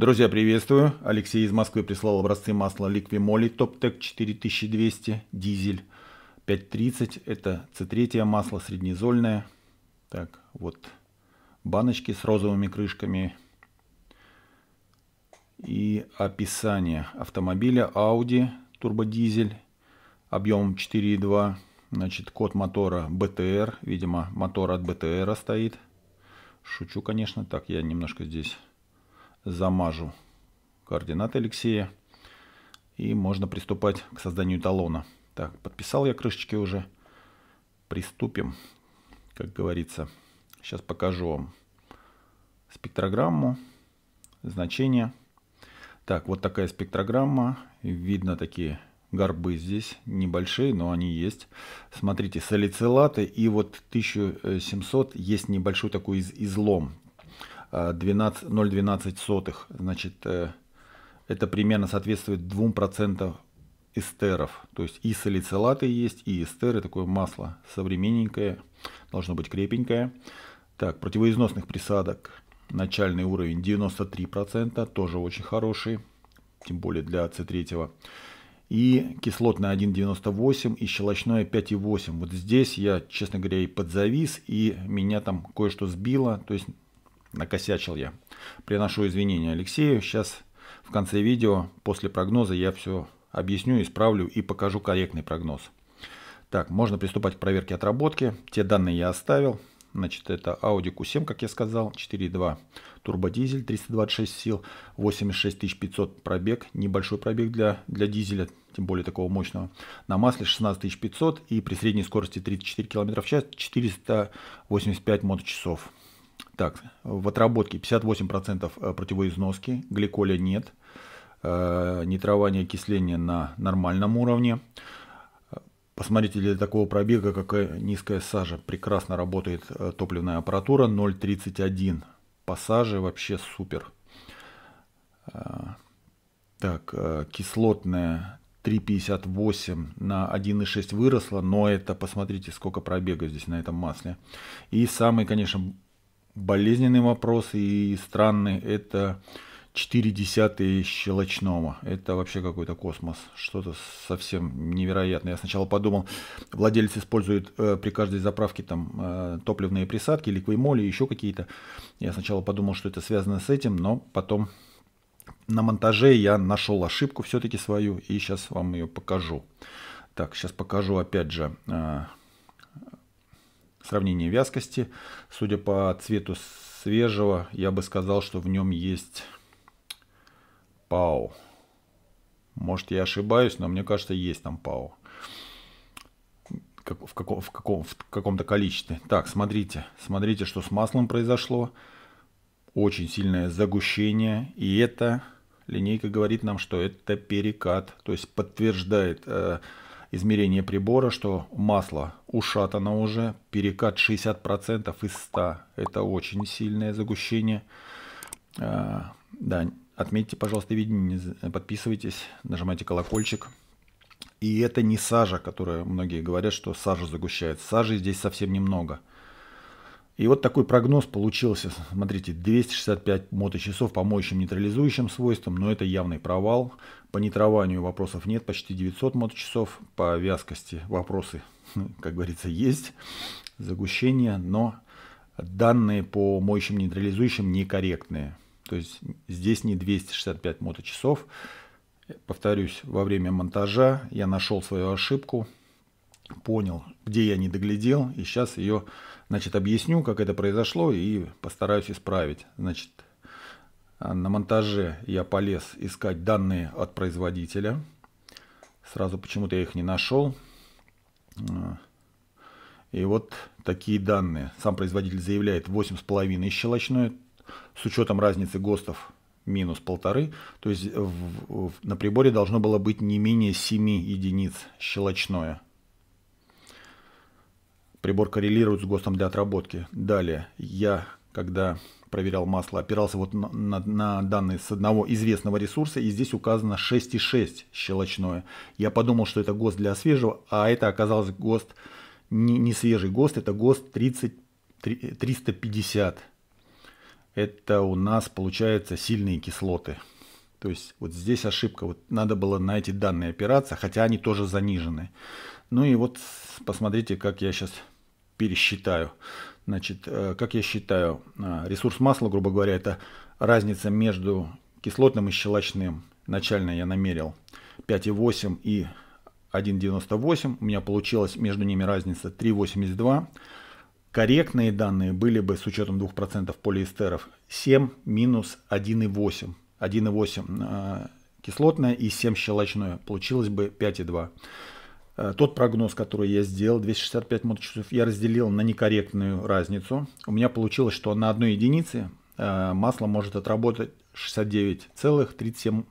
Друзья, приветствую. Алексей из Москвы прислал образцы масла Ликвимоли Топтек 4200, дизель 530. Это C3 масло среднезольное. Так, вот баночки с розовыми крышками. И описание автомобиля Audi турбодизель объемом 4,2. Значит, код мотора BTR. Видимо, мотор от BTR стоит. Шучу, конечно. Так, я немножко здесь замажу координаты Алексея. И можно приступать к созданию талона. Так, подписал я крышечки уже. Приступим, как говорится. Сейчас покажу вам спектрограмму, значение. Так, вот такая спектрограмма. Видно такие горбы здесь, небольшие, но они есть. Смотрите, салицилаты и вот 1700 есть небольшой такой излом. 0,12 сотых. Значит, э, это примерно соответствует 2% эстеров. То есть и салицилаты есть, и эстеры, такое масло современненькое, должно быть крепенькое. Так, противоизносных присадок начальный уровень 93%, тоже очень хороший, тем более для С3. И кислотное 1,98 и щелочное 5,8. Вот здесь я, честно говоря, и подзавис, и меня там кое-что сбило. То есть Накосячил я. Приношу извинения Алексею. Сейчас в конце видео, после прогноза, я все объясню, исправлю и покажу корректный прогноз. Так, можно приступать к проверке отработки. Те данные я оставил. Значит, это Audi Q7, как я сказал, 4.2 турбодизель, 326 сил, 86 500 пробег, небольшой пробег для, для дизеля, тем более такого мощного. На масле 16 500 и при средней скорости 34 км в час 485 моточасов. Так, в отработке 58% э, противоизноски, гликоля нет, э, нитрование окисления на нормальном уровне. Э, посмотрите, для такого пробега, какая низкая сажа, прекрасно работает топливная аппаратура 0.31. По саже вообще супер. Так, кислотная 3,58 на 1,6 выросла, но это, посмотрите, сколько пробега здесь на этом масле. И самый, конечно, болезненный вопрос и странный. Это 4 десятые щелочного. Это вообще какой-то космос. Что-то совсем невероятное. Я сначала подумал, владелец использует э, при каждой заправке там э, топливные присадки, ликвимоли, еще какие-то. Я сначала подумал, что это связано с этим, но потом на монтаже я нашел ошибку все-таки свою и сейчас вам ее покажу. Так, сейчас покажу опять же э, Сравнение вязкости. Судя по цвету свежего, я бы сказал, что в нем есть пау. Может, я ошибаюсь, но мне кажется, есть там пау. Как, в, каком, в, каком, в каком-то количестве. Так, смотрите. Смотрите, что с маслом произошло. Очень сильное загущение. И это линейка говорит нам, что это перекат. То есть подтверждает э, измерение прибора, что масло ушатано уже, перекат 60% из 100. Это очень сильное загущение. А, да, отметьте, пожалуйста, видение, подписывайтесь, нажимайте колокольчик. И это не сажа, которая многие говорят, что сажа загущает. Сажи здесь совсем немного. И вот такой прогноз получился, смотрите, 265 моточасов по моющим нейтрализующим свойствам, но это явный провал. По нитрованию вопросов нет, почти 900 моточасов, по вязкости вопросы, как говорится, есть, загущение, но данные по моющим нейтрализующим некорректные. То есть здесь не 265 моточасов. Повторюсь, во время монтажа я нашел свою ошибку, понял, где я не доглядел, и сейчас ее, значит, объясню, как это произошло, и постараюсь исправить. Значит, а, на монтаже я полез искать данные от производителя. Сразу почему-то я их не нашел. А, и вот такие данные. Сам производитель заявляет 8,5 щелочное, с учетом разницы ГОСТов минус полторы, то есть в, в, на приборе должно было быть не менее 7 единиц щелочное. Прибор коррелирует с ГОСТом для отработки. Далее, я, когда проверял масло, опирался вот на, на, на данные с одного известного ресурса, и здесь указано 6,6 щелочное. Я подумал, что это ГОСТ для свежего, а это оказалось ГОСТ не, не свежий ГОСТ, это ГОСТ 30, 350. Это у нас получается сильные кислоты. То есть вот здесь ошибка. Вот надо было на эти данные опираться, хотя они тоже занижены. Ну и вот посмотрите, как я сейчас пересчитаю. Значит, э, как я считаю, э, ресурс масла, грубо говоря, это разница между кислотным и щелочным. Начально я намерил 5,8 и 1,98. У меня получилась между ними разница 3,82. Корректные данные были бы с учетом 2% полиэстеров 7 минус 1,8. 1,8 э, кислотное и 7 щелочное. Получилось бы 5,2. Э, тот прогноз, который я сделал, 265 моточасов, я разделил на некорректную разницу. У меня получилось, что на одной единице э, масло может отработать 69,37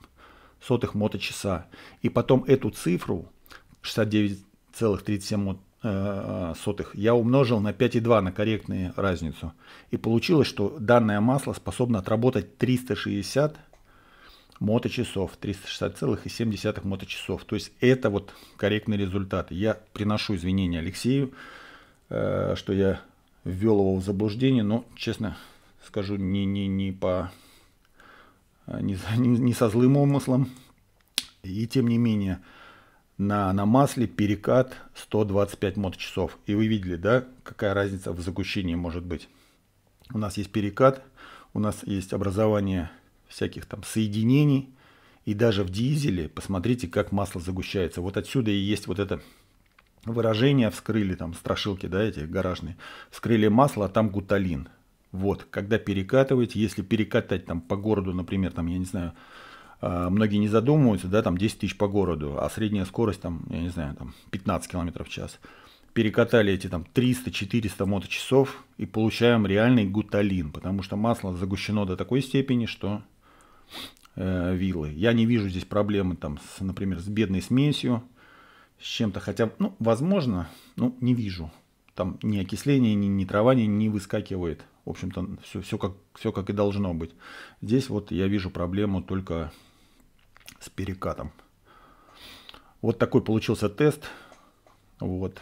моточаса. И потом эту цифру 69,37 э, я умножил на 5,2 на корректную разницу. И получилось, что данное масло способно отработать 360 моточасов, 360,7 моточасов. То есть это вот корректный результат. Я приношу извинения Алексею, э, что я ввел его в заблуждение, но, честно скажу, не, не, не по э, не, не со злым умыслом. И тем не менее, на, на масле перекат 125 моточасов. И вы видели, да, какая разница в загущении может быть. У нас есть перекат, у нас есть образование всяких там соединений. И даже в дизеле, посмотрите, как масло загущается. Вот отсюда и есть вот это выражение, вскрыли там страшилки, да, эти гаражные, вскрыли масло, а там гуталин. Вот, когда перекатываете, если перекатать там по городу, например, там, я не знаю, а, многие не задумываются, да, там 10 тысяч по городу, а средняя скорость там, я не знаю, там 15 километров в час. Перекатали эти там 300-400 моточасов и получаем реальный гуталин, потому что масло загущено до такой степени, что э, виллы. Я не вижу здесь проблемы, там, с, например, с бедной смесью, с чем-то. Хотя, ну, возможно, ну, не вижу. Там ни окисление, ни, ни травание не выскакивает. В общем-то, все, все, как, все как и должно быть. Здесь вот я вижу проблему только с перекатом. Вот такой получился тест. Вот.